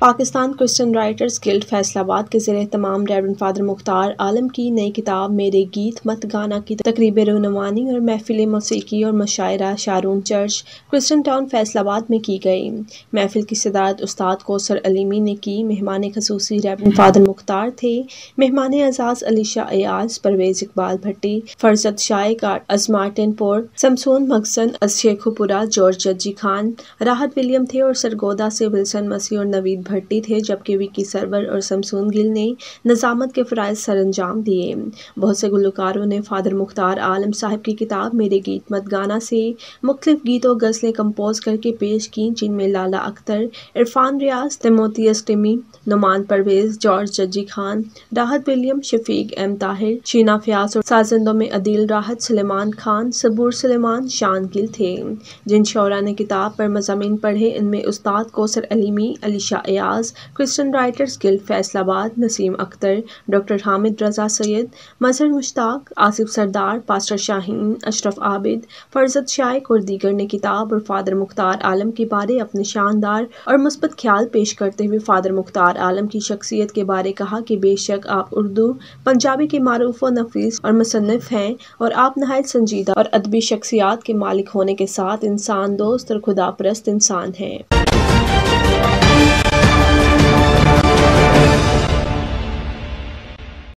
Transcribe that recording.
Pakistan Christian writers guild Faisalabad के ज़र तमाम रेवरेंड फादर मुख्तार आलम की नई किताब मेरे गीत मत गाना की तकरीब रनवानी और महफिल मौसीकी और मशायरा Sharon church Christian town Faisalabad में की गई महफिल की सदारत उस्ताद कोसर अलीमी ने की मेहमान खसूसी रेवरेंड फादर मुख्तार थे मेहमान एजाज अली शाह अयाज परवेज इकबाल भट्टी फरजत शाह अजमार्टिन पोर समसून मकसन अज शेखुपुरा जॉर्ज जज्जी खान राहत विलियम थे और सरगोदा से विल्सन मसी और नवीद भट्टी थे जबकि विकी सरवर और शमसून गिल ने नजामत के सर अंजाम दिए बहुत से गुलकारों ने फादर मुख्तार आलम साहब की किताब मेरे गीत मत गाना से मुख्तफ गीत और गज़लें कम्पोज करके पेश की जिनमें लाला अख्तर इरफान रियाज तमोती अस्टमी Nauman Parvez George Jajji Khan Rahat William Shafiq M Tahir शीना फ्यास और साजंदों में अदील राहत सलेमान खान सबूर सलेमान शान गिल थे जिन शौरा ने किताब पर मजामी पढ़े इनमें उस्ताद Kausar Alimi Ali Shah Riaz Christian writers guild Faisalabad Naseem Akhtar doctor Hamid Raza Syed Mazhar Mushtaq Asif Sardar pastor Shaheen Ashraf Abid फरजत शाइक और दीगर ने किताब और फादर मुख्तार आलम के बारे अपने शानदार और मस्बत ख्याल पेश करते हुए फादर मुख्तार आलम की शख्सियत के बारे कहा कि बेशक आप उर्दू पंजाबी के मरूफ व नफीस और मुसनफ़ हैं और आप नहायत संजीदा और अदबी शख्सियात के मालिक होने के साथ इंसान दोस्त और खुदाप्रस्त इंसान हैं